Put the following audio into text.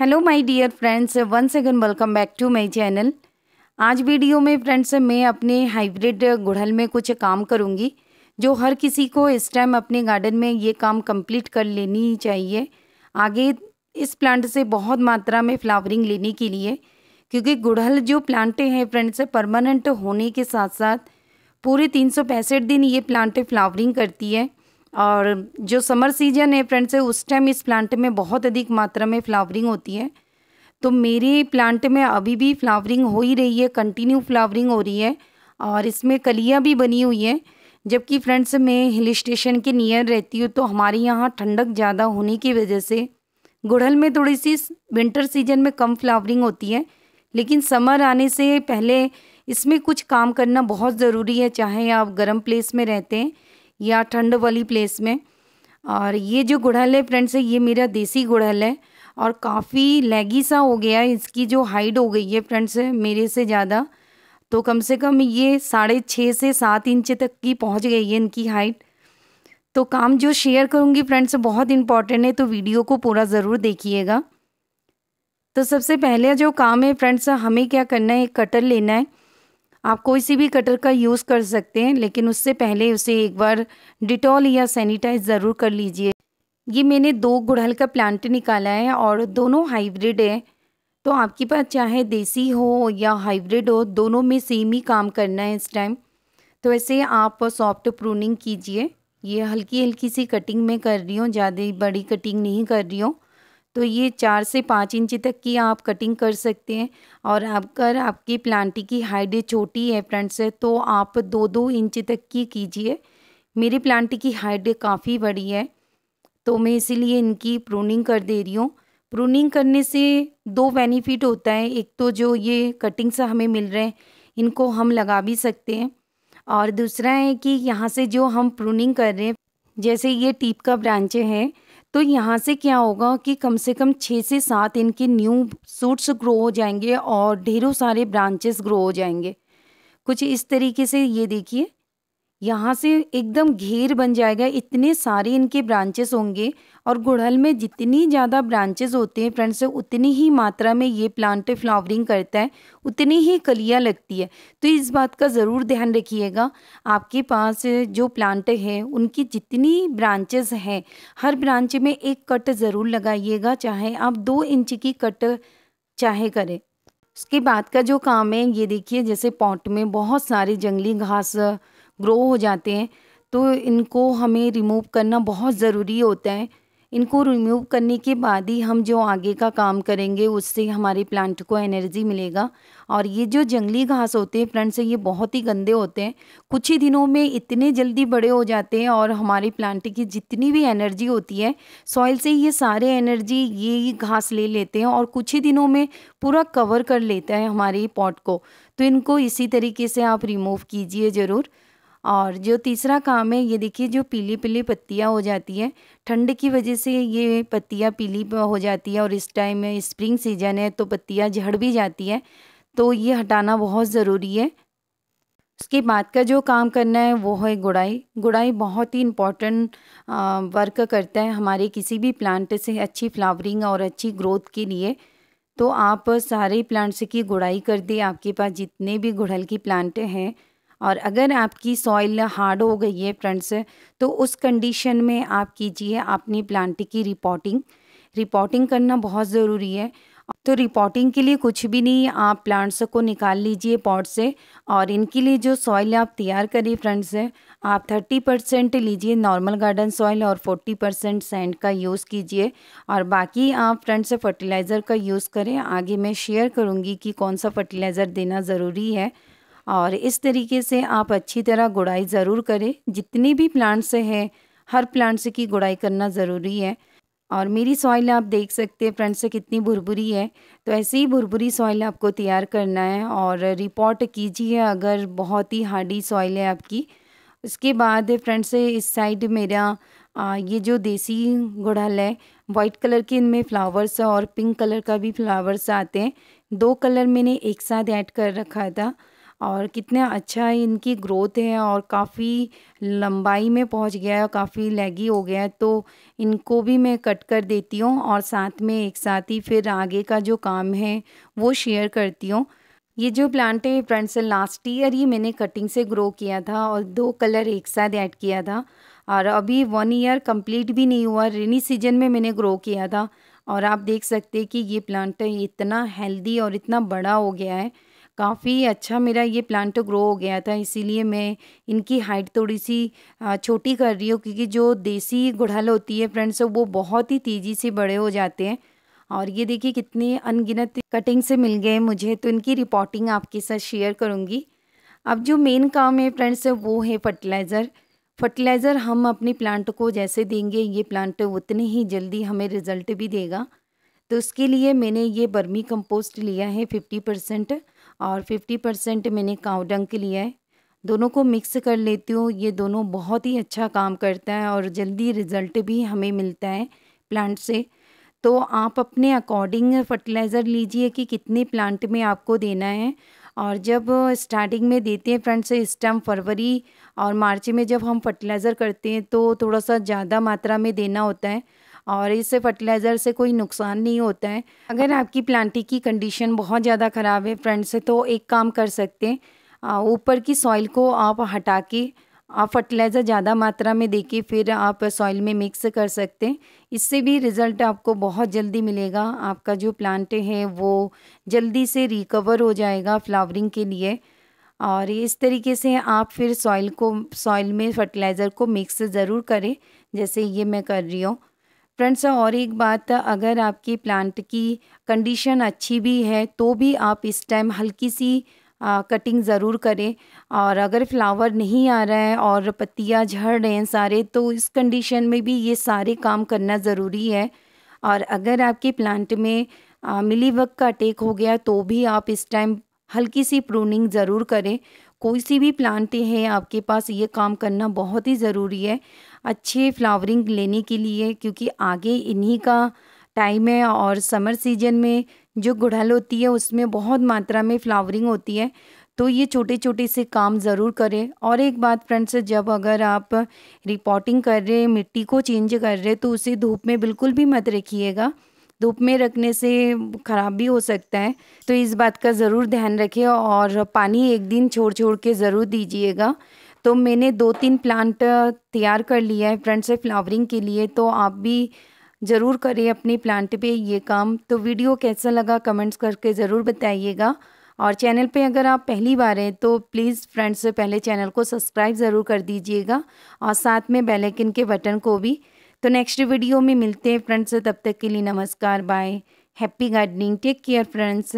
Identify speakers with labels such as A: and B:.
A: hello my dear friends one second welcome back to my channel आज video में friends मैं अपने hybrid गुड़हल में कुछ काम करूँगी जो हर किसी को इस टाइम अपने गार्डन में ये काम कंप्लीट कर लेनी ही चाहिए आगे इस प्लांट से बहुत मात्रा में फ्लावरिंग लेने के लिए क्योंकि गुड़हल जो प्लांट हैं फ्रेंड्स परमानेंट होने के साथ साथ पूरे तीन दिन ये प्लांट फ्लावरिंग करती है और जो समर सीजन है फ्रेंड्स है उस टाइम इस प्लांट में बहुत अधिक मात्रा में फ्लावरिंग होती है तो मेरे प्लांट में अभी भी फ्लावरिंग हो ही रही है कंटिन्यू फ्लावरिंग हो रही है और इसमें कलियाँ भी बनी हुई हैं जबकि फ्रेंड्स मैं हिल स्टेशन के नियर रहती हूँ तो हमारे यहाँ ठंडक ज़्यादा होने की वजह से गुड़हल में थोड़ी सी विंटर सीजन में कम फ्लावरिंग होती है लेकिन समर आने से पहले इसमें कुछ काम करना बहुत ज़रूरी है चाहे आप गर्म प्लेस में रहते हैं या ठंड वाली प्लेस में और ये जो गुड़हल है फ्रेंड्स ये मेरा देसी गुड़हल है और काफ़ी लैगी सा हो गया है इसकी जो हाइट हो गई है फ्रेंड्स मेरे से ज़्यादा तो कम से कम ये साढ़े छः से सात इंच तक की पहुंच गई है इनकी हाइट तो काम जो शेयर करूँगी फ्रेंड्स बहुत इंपॉर्टेंट है तो वीडियो को पूरा ज़रूर देखिएगा तो सबसे पहले जो काम है फ्रेंड्स हमें क्या करना है एक कटर लेना है आप कोई सी भी कटर का यूज़ कर सकते हैं लेकिन उससे पहले उसे एक बार डिटॉल या सैनिटाइज ज़रूर कर लीजिए ये मैंने दो गुड़हल का प्लांट निकाला है और दोनों हाइब्रिड है तो आपके पास चाहे देसी हो या हाइब्रिड हो दोनों में सेम ही काम करना है इस टाइम तो ऐसे आप सॉफ्ट प्रूनिंग कीजिए ये हल्की हल्की सी कटिंग में कर रही हूँ ज़्यादा बड़ी कटिंग नहीं कर रही हूँ तो ये चार से पाँच इंची तक की आप कटिंग कर सकते हैं और अगर आपकी प्लांटी की हाइट छोटी है फ्रंट से तो आप दो दो इंच तक की कीजिए मेरी प्लांटी की हाइट काफ़ी बड़ी है तो मैं इसीलिए इनकी प्रूनिंग कर दे रही हूँ प्रूनिंग करने से दो बेनिफिट होता है एक तो जो ये कटिंग्स हमें मिल रहे हैं इनको हम लगा भी सकते हैं और दूसरा है कि यहाँ से जो हम प्रूनिंग कर रहे हैं जैसे ये टीप का ब्रांचें हैं तो यहाँ से क्या होगा कि कम से कम छः से सात इनके न्यू सूट्स ग्रो हो जाएंगे और ढेरों सारे ब्रांचेस ग्रो हो जाएंगे कुछ इस तरीके से ये देखिए यहाँ से एकदम घेर बन जाएगा इतने सारे इनके ब्रांचेस होंगे और गुड़हल में जितनी ज़्यादा ब्रांचेस होते हैं फ्रेंड्स उतनी ही मात्रा में ये प्लांट फ्लावरिंग करता है उतनी ही कलियाँ लगती है तो इस बात का ज़रूर ध्यान रखिएगा आपके पास जो प्लांट है उनकी जितनी ब्रांचेस हैं हर ब्रांच में एक कट ज़रूर लगाइएगा चाहे आप दो इंच की कट चाहे करें उसके बाद का जो काम है ये देखिए जैसे पॉट में बहुत सारे जंगली घास ग्रो हो जाते हैं तो इनको हमें रिमूव करना बहुत ज़रूरी होता है इनको रिमूव करने के बाद ही हम जो आगे का काम करेंगे उससे हमारे प्लांट को एनर्जी मिलेगा और ये जो जंगली घास होते हैं फ्रंट से ये बहुत ही गंदे होते हैं कुछ ही दिनों में इतने जल्दी बड़े हो जाते हैं और हमारे प्लांट की जितनी भी एनर्जी होती है सॉइल से ये सारे एनर्जी ये घास ले लेते हैं और कुछ ही दिनों में पूरा कवर कर लेता है हमारे पॉट को तो इनको इसी तरीके से आप रिमूव कीजिए ज़रूर और जो तीसरा काम है ये देखिए जो पीली पीली पत्तियाँ हो जाती है ठंड की वजह से ये पत्तियाँ पीली हो जाती है और इस टाइम में स्प्रिंग सीजन है तो पत्तियाँ झड़ भी जाती है तो ये हटाना बहुत ज़रूरी है उसके बाद का जो काम करना है वो है गुड़ाई गुड़ाई बहुत ही इम्पॉर्टेंट वर्क करता है हमारे किसी भी प्लांट से अच्छी फ्लावरिंग और अच्छी ग्रोथ के लिए तो आप सारे प्लांट्स की गुड़ाई कर दें आपके पास जितने भी गुड़हल की प्लांट हैं और अगर आपकी सॉइल हार्ड हो गई है फ्रेंड्स से तो उस कंडीशन में आप कीजिए अपनी प्लांट की रिपोर्टिंग रिपोर्टिंग करना बहुत ज़रूरी है तो रिपोर्टिंग के लिए कुछ भी नहीं आप प्लांट्स को निकाल लीजिए पॉट से और इनके लिए जो सॉइल आप तैयार करिए फ्रेंड से आप थर्टी परसेंट लीजिए नॉर्मल गार्डन सॉइल और फोर्टी परसेंट सेंट का यूज़ कीजिए और बाकी आप फ्रेंड से फर्टिलाइज़र का यूज़ करें आगे मैं शेयर करूँगी कि कौन सा फर्टिलाइज़र देना ज़रूरी है और इस तरीके से आप अच्छी तरह गुड़ाई ज़रूर करें जितने भी प्लांट्स हैं हर प्लांट्स की गुड़ाई करना ज़रूरी है और मेरी सॉइल आप देख सकते हैं फ्रेंड्स कितनी भुरभुरी है तो ऐसे ही भुरभुरी सॉइल आपको तैयार करना है और रिपोर्ट कीजिए अगर बहुत ही हार्डी सॉइल है आपकी उसके बाद फ्रेंड्स इस साइड मेरा आ, ये जो देसी गुड़हल है वाइट कलर के इनमें फ्लावर्स और पिंक कलर का भी फ्लावर्स आते हैं दो कलर मैंने एक साथ ऐड कर रखा था और कितना अच्छा इनकी ग्रोथ है और काफ़ी लंबाई में पहुंच गया है काफ़ी लेगी हो गया है तो इनको भी मैं कट कर देती हूँ और साथ में एक साथ ही फिर आगे का जो काम है वो शेयर करती हूँ ये जो प्लांट है फ्रेंड्स लास्ट ईयर ही मैंने कटिंग से ग्रो किया था और दो कलर एक साथ ऐड किया था और अभी वन ईयर कंप्लीट भी नहीं हुआ रेनी सीजन में मैंने ग्रो किया था और आप देख सकते हैं कि ये प्लांट इतना हेल्दी और इतना बड़ा हो गया है काफ़ी अच्छा मेरा ये प्लांट ग्रो तो हो गया था इसीलिए मैं इनकी हाइट थोड़ी सी छोटी कर रही हूँ क्योंकि जो देसी गुड़हल होती है फ्रेंड्स वो बहुत ही तेज़ी से बड़े हो जाते हैं और ये देखिए कितनी अनगिनत कटिंग से मिल गए मुझे तो इनकी रिपोर्टिंग आपके साथ शेयर करूँगी अब जो मेन काम है फ्रेंड्स वो है फर्टिलाइज़र फर्टिलाइज़र हम अपने प्लांट को जैसे देंगे ये प्लांट उतने ही जल्दी हमें रिज़ल्ट भी देगा तो उसके लिए मैंने ये बर्मी कंपोस्ट लिया है फिफ्टी परसेंट और फिफ्टी परसेंट मैंने कावडंक लिया है दोनों को मिक्स कर लेती हूँ ये दोनों बहुत ही अच्छा काम करता है और जल्दी रिज़ल्ट भी हमें मिलता है प्लांट से तो आप अपने अकॉर्डिंग फर्टिलाइज़र लीजिए कि कितने प्लांट में आपको देना है और जब स्टार्टिंग में देते हैं फ्रेंड्स इस टाइम फरवरी और मार्च में जब हम फर्टिलाइज़र करते हैं तो थोड़ा सा ज़्यादा मात्रा में देना होता है और इससे फर्टिलाइज़र से कोई नुकसान नहीं होता है अगर आपकी प्लांटी की कंडीशन बहुत ज़्यादा ख़राब है फ्रंट से तो एक काम कर सकते हैं ऊपर की सॉइल को आप हटा के आप फर्टिलाइज़र ज़्यादा मात्रा में दे फिर आप सॉइल में मिक्स कर सकते हैं इससे भी रिज़ल्ट आपको बहुत जल्दी मिलेगा आपका जो प्लांट है वो जल्दी से रिकवर हो जाएगा फ्लावरिंग के लिए और इस तरीके से आप फिर सॉइल को सॉइल में फर्टिलाइज़र को मिक्स ज़रूर करें जैसे ये मैं कर रही हूँ फ्रेंड्स और एक बात अगर आपकी प्लांट की कंडीशन अच्छी भी है तो भी आप इस टाइम हल्की सी आ, कटिंग ज़रूर करें और अगर फ्लावर नहीं आ रहा है और पत्तियाँ झड़ रहे हैं सारे तो इस कंडीशन में भी ये सारे काम करना ज़रूरी है और अगर आपके प्लांट में मिली वक़्त का अटेक हो गया तो भी आप इस टाइम हल्की सी प्रूनिंग ज़रूर करें कोई सी भी प्लांट है आपके पास ये काम करना बहुत ही ज़रूरी है अच्छे फ्लावरिंग लेने के लिए क्योंकि आगे इन्हीं का टाइम है और समर सीजन में जो गुड़हल होती है उसमें बहुत मात्रा में फ्लावरिंग होती है तो ये छोटे छोटे से काम ज़रूर करें और एक बात फ्रेंड्स जब अगर आप रिपोर्टिंग कर रहे मिट्टी को चेंज कर रहे तो उसे धूप में बिल्कुल भी मत रखिएगा धूप में रखने से ख़राब भी हो सकता है तो इस बात का ज़रूर ध्यान रखें और पानी एक दिन छोड़ छोड़ के ज़रूर दीजिएगा तो मैंने दो तीन प्लांट तैयार कर लिया है फ्रंट से फ्लावरिंग के लिए तो आप भी ज़रूर करें अपने प्लांट पे ये काम तो वीडियो कैसा लगा कमेंट्स करके ज़रूर बताइएगा और चैनल पे अगर आप पहली बार हैं तो प्लीज़ फ्रेंड्स से पहले चैनल को सब्सक्राइब ज़रूर कर दीजिएगा और साथ में बेल आइकन के बटन को भी तो नेक्स्ट वीडियो में मिलते हैं फ्रेंड्स तब तक के लिए नमस्कार bye happy gardening take care friends